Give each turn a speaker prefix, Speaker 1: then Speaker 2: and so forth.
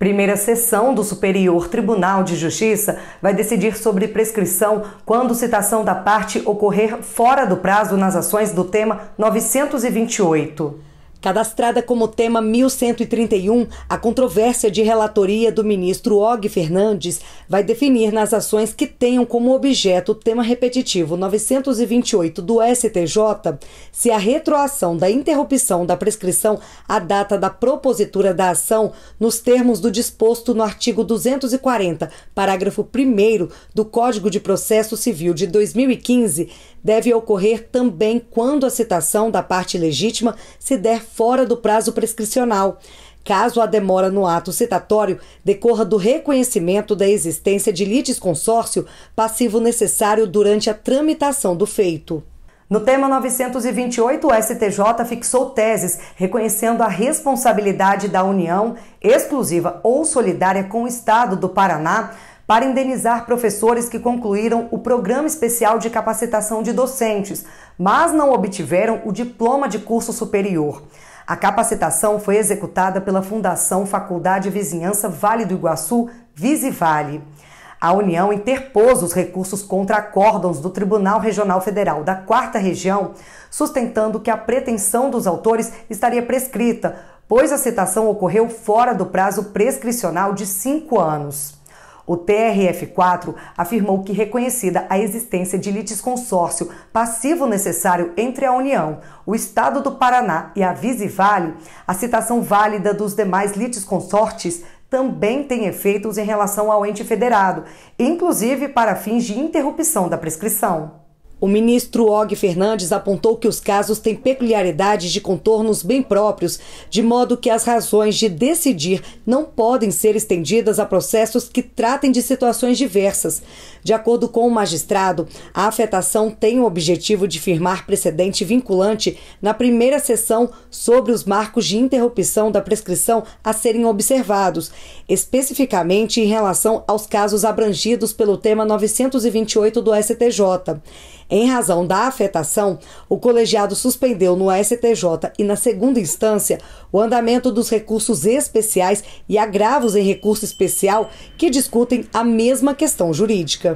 Speaker 1: Primeira sessão do Superior Tribunal de Justiça vai decidir sobre prescrição quando citação da parte ocorrer fora do prazo nas ações do tema 928. Cadastrada como tema 1131, a controvérsia de relatoria do ministro Og Fernandes vai definir nas ações que tenham como objeto o tema repetitivo 928 do STJ se a retroação da interrupção da prescrição à data da propositura da ação nos termos do disposto no artigo 240, parágrafo 1 do Código de Processo Civil de 2015 deve ocorrer também quando a citação da parte legítima se der fora do prazo prescricional, caso a demora no ato citatório decorra do reconhecimento da existência de litisconsórcio passivo necessário durante a tramitação do feito. No tema 928, o STJ fixou teses reconhecendo a responsabilidade da União, exclusiva ou solidária com o Estado do Paraná, para indenizar professores que concluíram o Programa Especial de Capacitação de Docentes, mas não obtiveram o diploma de curso superior. A capacitação foi executada pela Fundação Faculdade Vizinhança Vale do Iguaçu, Visivale. A União interpôs os recursos contra acórdãos do Tribunal Regional Federal da Quarta Região, sustentando que a pretensão dos autores estaria prescrita, pois a citação ocorreu fora do prazo prescricional de cinco anos. O TRF4 afirmou que reconhecida a existência de litisconsórcio passivo necessário entre a União, o Estado do Paraná e a Visivale, a citação válida dos demais litisconsortes também tem efeitos em relação ao ente federado, inclusive para fins de interrupção da prescrição. O ministro Og Fernandes apontou que os casos têm peculiaridades de contornos bem próprios, de modo que as razões de decidir não podem ser estendidas a processos que tratem de situações diversas. De acordo com o magistrado, a afetação tem o objetivo de firmar precedente vinculante na primeira sessão sobre os marcos de interrupção da prescrição a serem observados, especificamente em relação aos casos abrangidos pelo tema 928 do STJ. Em razão da afetação, o colegiado suspendeu no STJ e na segunda instância o andamento dos recursos especiais e agravos em recurso especial que discutem a mesma questão jurídica.